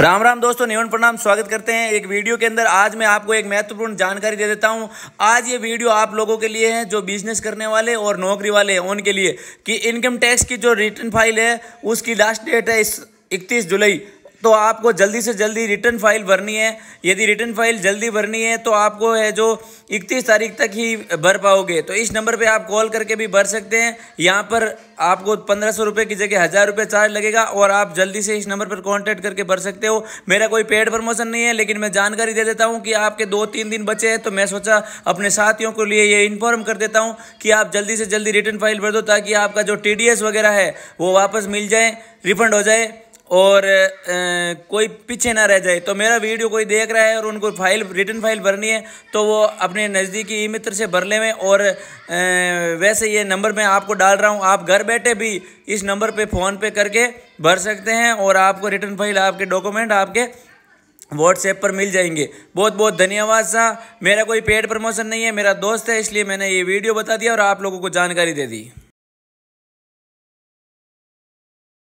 राम राम दोस्तों निवन प्रणाम स्वागत करते हैं एक वीडियो के अंदर आज मैं आपको एक महत्वपूर्ण जानकारी दे देता हूं आज ये वीडियो आप लोगों के लिए है जो बिजनेस करने वाले और नौकरी वाले हैं उनके लिए कि इनकम टैक्स की जो रिटर्न फाइल है उसकी लास्ट डेट है इस इकतीस जुलाई तो आपको जल्दी से जल्दी रिटर्न फाइल भरनी है यदि रिटर्न फाइल जल्दी भरनी है तो आपको है जो इकतीस तारीख तक ही भर पाओगे तो इस नंबर पे आप कॉल करके भी भर सकते हैं यहाँ पर आपको पंद्रह सौ रुपये की जगह हज़ार रुपये चार्ज लगेगा और आप जल्दी से इस नंबर पर कॉन्टैक्ट करके भर सकते हो मेरा कोई पेड प्रमोशन नहीं है लेकिन मैं जानकारी दे देता हूँ कि आपके दो तीन दिन बचे हैं तो मैं सोचा अपने साथियों के लिए ये इन्फॉर्म कर देता हूँ कि आप जल्दी से जल्दी रिटर्न फाइल भर दो ताकि आपका जो टी वगैरह है वो वापस मिल जाए रिफंड हो जाए और ए, कोई पीछे ना रह जाए तो मेरा वीडियो कोई देख रहा है और उनको फाइल रिटर्न फाइल भरनी है तो वो अपने नज़दीकी ई मित्र से भर लेवें और ए, वैसे ये नंबर मैं आपको डाल रहा हूँ आप घर बैठे भी इस नंबर पे फ़ोन पे करके भर सकते हैं और आपको रिटर्न फाइल आपके डॉक्यूमेंट आपके व्हाट्सएप पर मिल जाएंगे बहुत बहुत धन्यवाद सा मेरा कोई पेड प्रमोशन नहीं है मेरा दोस्त है इसलिए मैंने ये वीडियो बता दिया और आप लोगों को जानकारी दे दी